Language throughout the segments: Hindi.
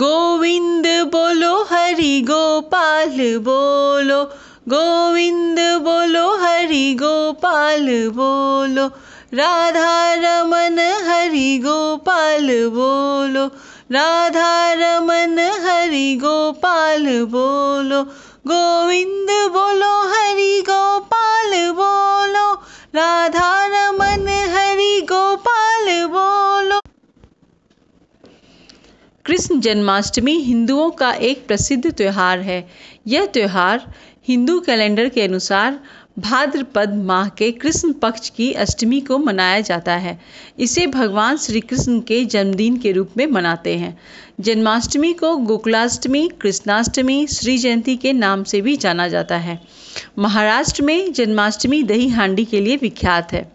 गोविंद बोलो हरि गोपाल बोलो गोविंद बोलो हरि गोपाल बोलो राधा रमन हरि गोपाल बोलो राधा रमन हरि गोपाल बोलो गोविंद बोलो हरि गोपाल बोलो राधा कृष्ण जन्माष्टमी हिंदुओं का एक प्रसिद्ध त्यौहार है यह त्यौहार हिंदू कैलेंडर के अनुसार भाद्रपद माह के कृष्ण पक्ष की अष्टमी को मनाया जाता है इसे भगवान श्री कृष्ण के जन्मदिन के रूप में मनाते हैं जन्माष्टमी को गोकुलाष्टमी कृष्णाष्टमी श्री जयंती के नाम से भी जाना जाता है महाराष्ट्र में जन्माष्टमी दही हांडी के लिए विख्यात है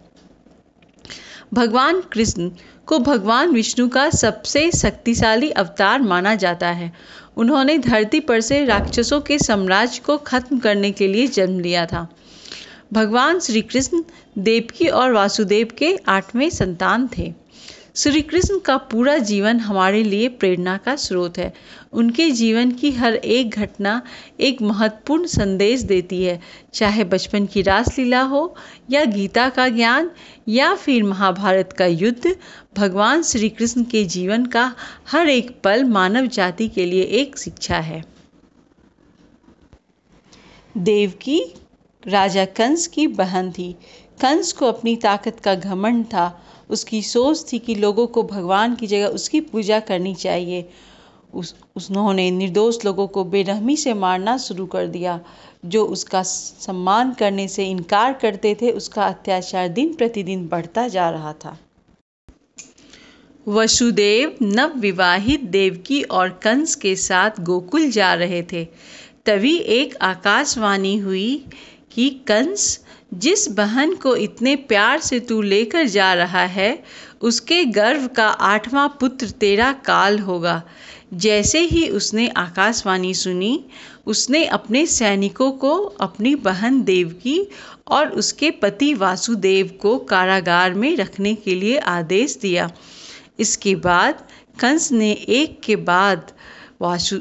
भगवान कृष्ण को भगवान विष्णु का सबसे शक्तिशाली अवतार माना जाता है उन्होंने धरती पर से राक्षसों के साम्राज्य को खत्म करने के लिए जन्म लिया था भगवान श्री कृष्ण देवकी और वासुदेव के आठवें संतान थे श्री कृष्ण का पूरा जीवन हमारे लिए प्रेरणा का स्रोत है उनके जीवन की हर एक घटना एक महत्वपूर्ण संदेश देती है चाहे बचपन की रासलीला हो या गीता का ज्ञान या फिर महाभारत का युद्ध भगवान श्री कृष्ण के जीवन का हर एक पल मानव जाति के लिए एक शिक्षा है देवकी राजा कंस की बहन थी कंस को अपनी ताकत का घमंड था उसकी सोच थी कि लोगों को भगवान की जगह उसकी पूजा करनी चाहिए उस उन्होंने निर्दोष लोगों को बेरहमी से मारना शुरू कर दिया जो उसका सम्मान करने से इनकार करते थे उसका अत्याचार दिन प्रतिदिन बढ़ता जा रहा था वसुदेव नवविवाहित देवकी और कंस के साथ गोकुल जा रहे थे तभी एक आकाशवाणी हुई कि कंस जिस बहन को इतने प्यार से तू लेकर जा रहा है उसके गर्व का आठवां पुत्र तेरा काल होगा जैसे ही उसने आकाशवाणी सुनी उसने अपने सैनिकों को अपनी बहन देवकी और उसके पति वासुदेव को कारागार में रखने के लिए आदेश दिया इसके बाद कंस ने एक के बाद वासु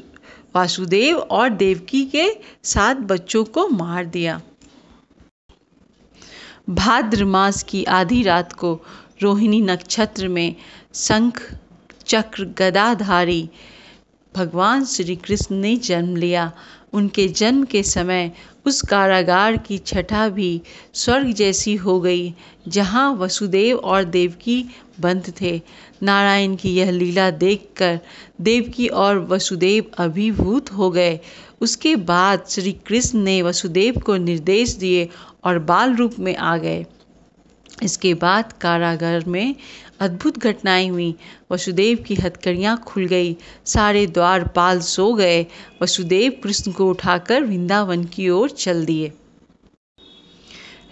वासुदेव और देवकी के सात बच्चों को मार दिया भाद्र मास की आधी रात को रोहिणी नक्षत्र में शंख चक्र गदाधारी भगवान श्री कृष्ण ने जन्म लिया उनके जन्म के समय उस कारागार की छठा भी स्वर्ग जैसी हो गई जहाँ वसुदेव और देवकी बंद थे नारायण की यह लीला देखकर देवकी और वसुदेव अभिभूत हो गए उसके बाद श्री कृष्ण ने वसुदेव को निर्देश दिए और बाल रूप में आ गए इसके बाद कारागार में अद्भुत घटनाएं हुई वसुदेव की हथकड़ियाँ खुल गई सारे द्वारपाल सो गए वसुदेव कृष्ण को उठाकर वृंदावन की ओर चल दिए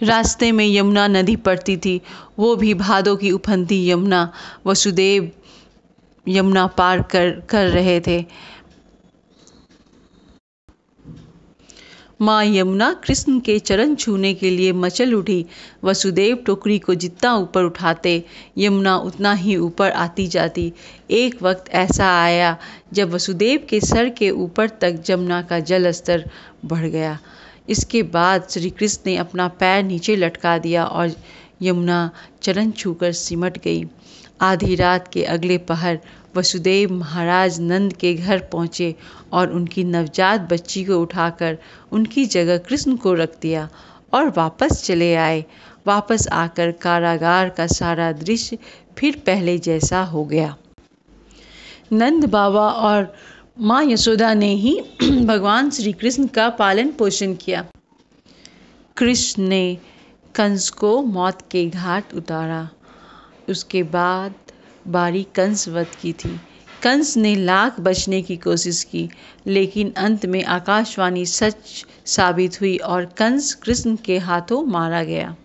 रास्ते में यमुना नदी पड़ती थी वो भी भादों की उफनती यमुना वसुदेव यमुना पार कर कर रहे थे माँ यमुना कृष्ण के चरण छूने के लिए मचल उठी वसुदेव टोकरी को जितना ऊपर उठाते यमुना उतना ही ऊपर आती जाती एक वक्त ऐसा आया जब वसुदेव के सर के ऊपर तक यमुना का जल स्तर बढ़ गया इसके बाद श्री कृष्ण ने अपना पैर नीचे लटका दिया और यमुना चरण छूकर सिमट गई आधी रात के अगले पहर वसुदेव महाराज नंद के घर पहुँचे और उनकी नवजात बच्ची को उठाकर उनकी जगह कृष्ण को रख दिया और वापस चले आए वापस आकर कारागार का सारा दृश्य फिर पहले जैसा हो गया नंद बाबा और माँ यशोदा ने ही भगवान श्री कृष्ण का पालन पोषण किया कृष्ण ने कंस को मौत के घाट उतारा उसके बाद बारी कंस वध की थी कंस ने लाख बचने की कोशिश की लेकिन अंत में आकाशवाणी सच साबित हुई और कंस कृष्ण के हाथों मारा गया